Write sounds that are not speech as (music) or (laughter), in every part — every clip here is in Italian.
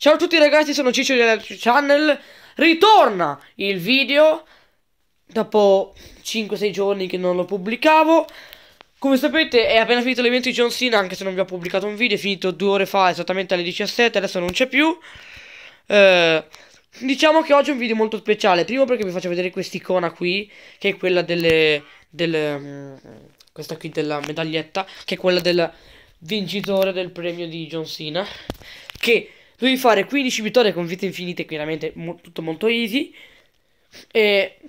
Ciao a tutti ragazzi, sono Ciccio di Electric Channel. Ritorna il video dopo 5-6 giorni che non lo pubblicavo. Come sapete è appena finito l'evento di John Cena, anche se non vi ho pubblicato un video, è finito due ore fa, esattamente alle 17, adesso non c'è più. Eh, diciamo che oggi è un video molto speciale, primo perché vi faccio vedere quest'icona qui, che è quella delle... delle mm, questa qui della medaglietta, che è quella del vincitore del premio di John Cena, che Devi fare 15 vittorie con vite infinite, chiaramente mo tutto molto easy. E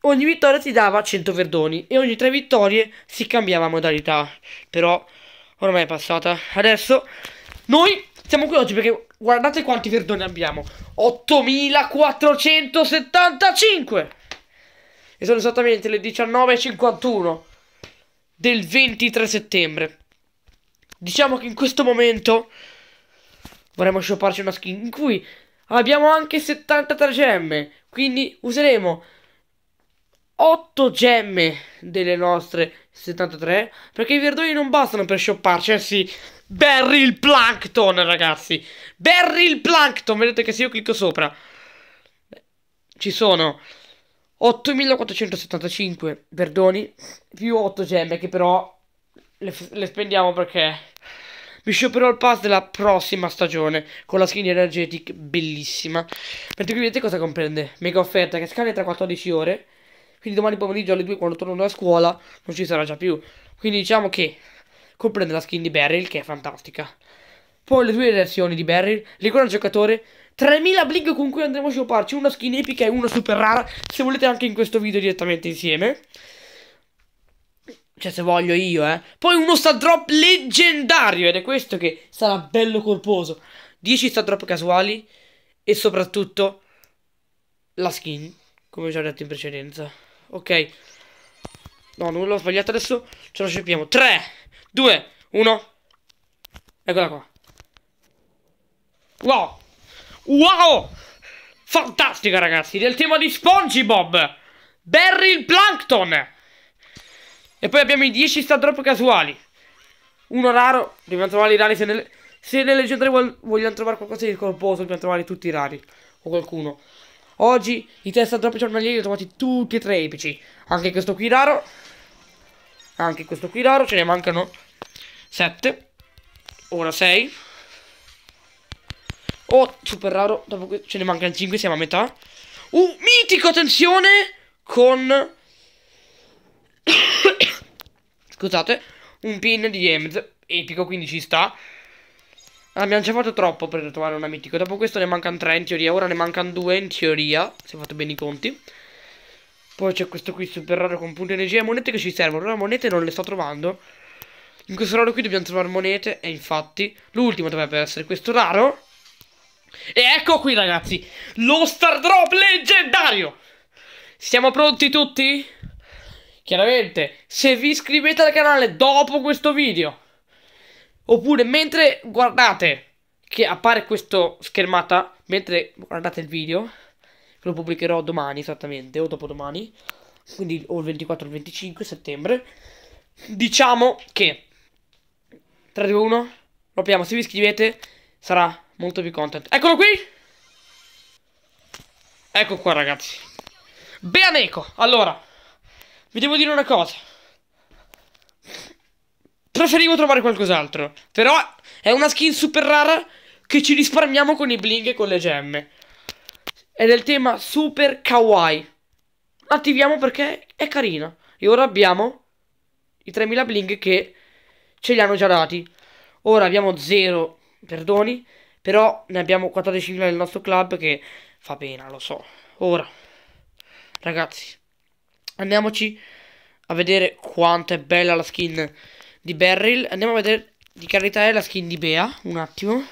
ogni vittoria ti dava 100 verdoni e ogni 3 vittorie si cambiava modalità. Però ormai è passata. Adesso noi siamo qui oggi perché guardate quanti verdoni abbiamo. 8475! E sono esattamente le 19.51 del 23 settembre. Diciamo che in questo momento vorremmo shopparci una skin in cui abbiamo anche 73 gemme. Quindi useremo 8 gemme delle nostre 73 perché i verdoni non bastano per shopparci, eh sì. Barry il plankton, ragazzi. Barry il plankton, vedete che se io clicco sopra ci sono 8475 verdoni più 8 gemme che però le, le spendiamo perché vi scioperò il pass della prossima stagione con la skin Energetic bellissima. Mentre qui vedete cosa comprende. Mega offerta che scade tra 14 ore. Quindi domani pomeriggio alle 2 quando torno da scuola non ci sarà già più. Quindi diciamo che comprende la skin di Beryl che è fantastica. Poi le due versioni di Beryl, ricordo il giocatore 3000 blink con cui andremo a shopparci una skin epica e una super rara se volete anche in questo video direttamente insieme. Cioè, se voglio io, eh. Poi uno star drop leggendario. Ed è questo che sarà bello corposo. 10 star drop casuali. E soprattutto la skin. Come già detto in precedenza. Ok. No, nulla, ho sbagliato adesso. Ce la scepiamo. 3, 2, 1. Eccola qua. Wow. Wow. Fantastica, ragazzi. Del tema di SpongeBob. Barry il Plankton. E poi abbiamo i 10 star drop casuali. Uno raro, dobbiamo trovare i rari se nelle... Se nelle leggendarie vog vogliono trovare qualcosa di corposo, dobbiamo trovare tutti i rari. O qualcuno. Oggi i testa drop giornalieri li ho trovati tutti e tre epici. Anche questo qui raro. Anche questo qui raro, ce ne mancano 7. Ora 6. Oh, super raro, dopo ce ne mancano 5, siamo a metà. Uh, mitico, attenzione! Con... Scusate, un pin di games epico, quindi ci sta. Abbiamo già fatto troppo per trovare una mitica. Dopo questo ne mancano tre in teoria, ora ne mancano due in teoria, se ho fatto bene i conti. Poi c'è questo qui super raro con punto energia e monete che ci servono. Ora monete non le sto trovando. In questo raro qui dobbiamo trovare monete e infatti l'ultimo dovrebbe essere questo raro. E ecco qui ragazzi, lo Star Drop leggendario! Siamo pronti tutti? Chiaramente, se vi iscrivete al canale dopo questo video, oppure mentre guardate che appare questa schermata, mentre guardate il video, lo pubblicherò domani esattamente, o dopodomani, quindi o il 24 o il 25 settembre, diciamo che 3, 2, 1, lo proviamo, se vi iscrivete sarà molto più content. Eccolo qui! Ecco qua ragazzi. Beaneco, allora... Vi devo dire una cosa. Preferivo trovare qualcos'altro. Però è una skin super rara che ci risparmiamo con i bling e con le gemme. è del tema super kawaii. Attiviamo perché è carina. E ora abbiamo i 3000 bling che ce li hanno già dati. Ora abbiamo 0 perdoni. Però ne abbiamo 14.000 nel nostro club che fa pena, lo so. Ora, ragazzi, Andiamoci a vedere quanto è bella la skin di Beryl. Andiamo a vedere di carità è la skin di Bea. Un attimo.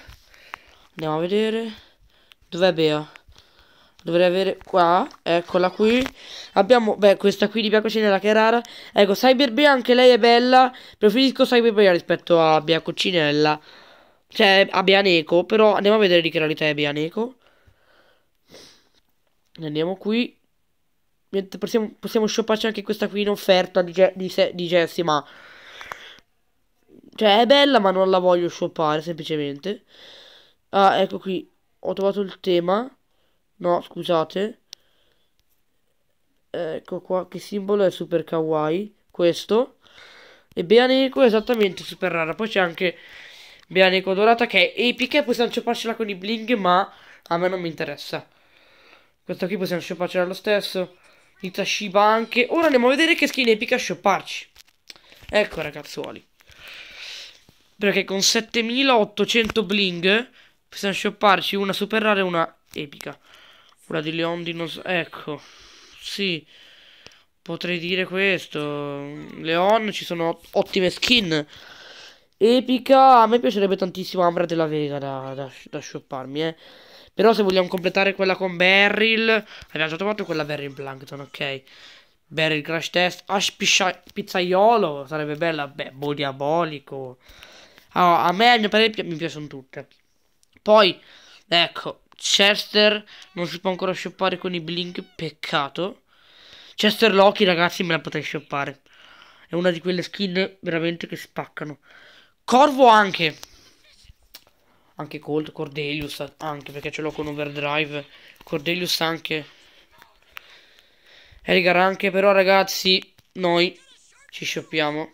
Andiamo a vedere. Dov'è Bea? Dovrei avere qua. Eccola qui. Abbiamo, beh, questa qui di Biancocinella che è rara. Ecco, Cyber Bea anche lei è bella. Preferisco Cyber Bea rispetto a Biancocinella. Cioè, a Bianeco. Però andiamo a vedere di che realtà è Bianeco. Andiamo qui possiamo, possiamo shopparci anche questa qui in offerta di, di, di Jessie, ma... Cioè, è bella, ma non la voglio shoppare, semplicemente. Ah, ecco qui. Ho trovato il tema. No, scusate. Ecco qua, che simbolo è Super Kawaii? Questo. E Beaneco esattamente super rara. Poi c'è anche Beaneco dorata che è epica. Possiamo shopparcela con i bling, ma a me non mi interessa. Questa qui possiamo shopparcela lo stesso. Nita Shiba anche. Ora andiamo a vedere che skin epica shopparci. Ecco ragazzuoli. Perché con 7800 bling possiamo shopparci una super rara e una epica. Quella di Leon Dinos... Ecco. Sì. Potrei dire questo. Leon ci sono ottime skin. Epica. A me piacerebbe tantissimo Ambra della Vega da, da, da shopparmi, eh. Però se vogliamo completare quella con Beryl, abbiamo già trovato quella Beryl Plankton, ok. Beryl Crash Test, Ash Pizzaiolo, sarebbe bella, beh, Bo Diabolico. Allora, a me, a mio parere, mi piacciono tutte. Poi, ecco, Chester, non si può ancora shoppare con i Blink, peccato. Chester Loki, ragazzi, me la potrei shoppare. È una di quelle skin veramente che spaccano. Corvo anche, anche Colt, Cordelius anche perché ce l'ho con Overdrive, Cordelius anche. Edgar anche, però ragazzi, noi ci shoppiamo.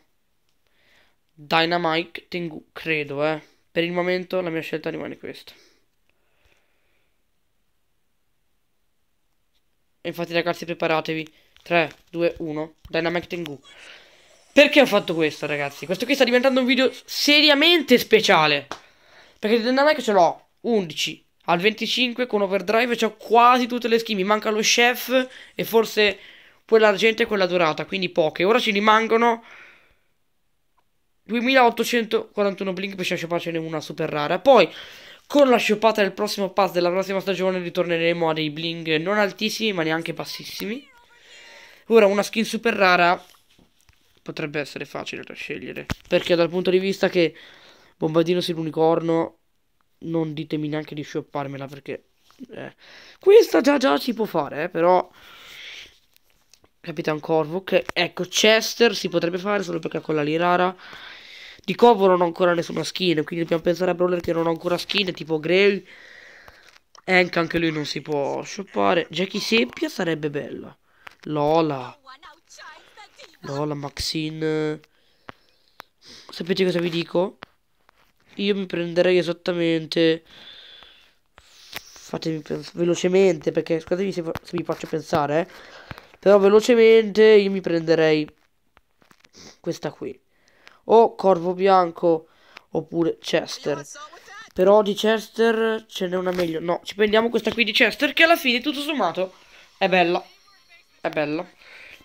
Dynamite Tengu, credo, eh. Per il momento la mia scelta rimane questa. Infatti ragazzi preparatevi 3, 2, 1 Dynamite Tengu Perché ho fatto questo ragazzi? Questo qui sta diventando un video seriamente speciale perché di Dynamite ce l'ho 11. Al 25 con Overdrive C'ho quasi tutte le skin. Mi manca lo chef e forse quella argente e quella dorata. Quindi poche. Ora ci rimangono 2841 blink per sciapaccene una super rara. Poi con la sciopata del prossimo pass della prossima stagione ritorneremo a dei bling non altissimi ma neanche bassissimi. Ora una skin super rara potrebbe essere facile da scegliere perché dal punto di vista che Bombardino sull'unicorno. Non ditemi neanche di shopparmela perché... Eh. Questa già già si può fare, eh, però... Capitan Corvo, che... Ecco, Chester si potrebbe fare solo perché con la Lirara. Di Corvo non ho ancora nessuna skin, quindi dobbiamo pensare a Brawler che non ho ancora skin, tipo Grey. Hank anche lui non si può shoppare. Jackie Seppia sarebbe bella. Lola. Lola, Maxine. Sapete cosa vi dico? Io mi prenderei esattamente... Fatemi pensare velocemente perché scusatemi se, se vi faccio pensare. Eh. Però velocemente io mi prenderei questa qui. O Corvo Bianco oppure Chester. Però di Chester ce n'è una meglio. No, ci prendiamo questa qui di Chester che alla fine tutto sommato è bella. È bella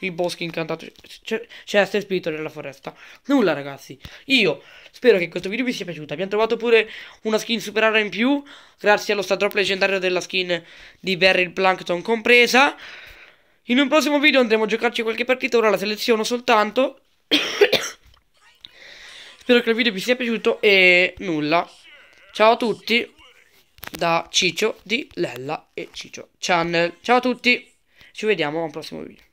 i boschi incantati C'è questo spirito della foresta. Nulla, ragazzi. Io spero che questo video vi sia piaciuto. Abbiamo trovato pure una skin super rara in più. Grazie allo statrop leggendario della skin di Barry Plankton compresa. In un prossimo video andremo a giocarci qualche partita. Ora la seleziono soltanto. (coughs) spero che il video vi sia piaciuto e nulla. Ciao a tutti da Ciccio di Lella e Ciccio Channel. Ciao a tutti, ci vediamo al prossimo video.